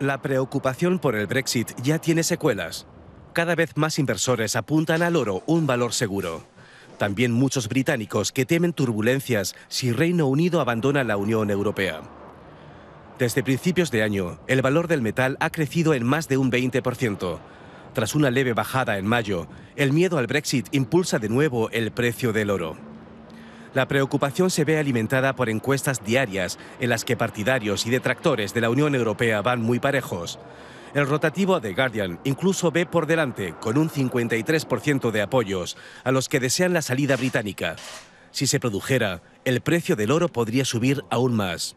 La preocupación por el Brexit ya tiene secuelas. Cada vez más inversores apuntan al oro un valor seguro. También muchos británicos que temen turbulencias si Reino Unido abandona la Unión Europea. Desde principios de año, el valor del metal ha crecido en más de un 20%. Tras una leve bajada en mayo, el miedo al Brexit impulsa de nuevo el precio del oro. La preocupación se ve alimentada por encuestas diarias en las que partidarios y detractores de la Unión Europea van muy parejos. El rotativo de Guardian incluso ve por delante, con un 53% de apoyos, a los que desean la salida británica. Si se produjera, el precio del oro podría subir aún más.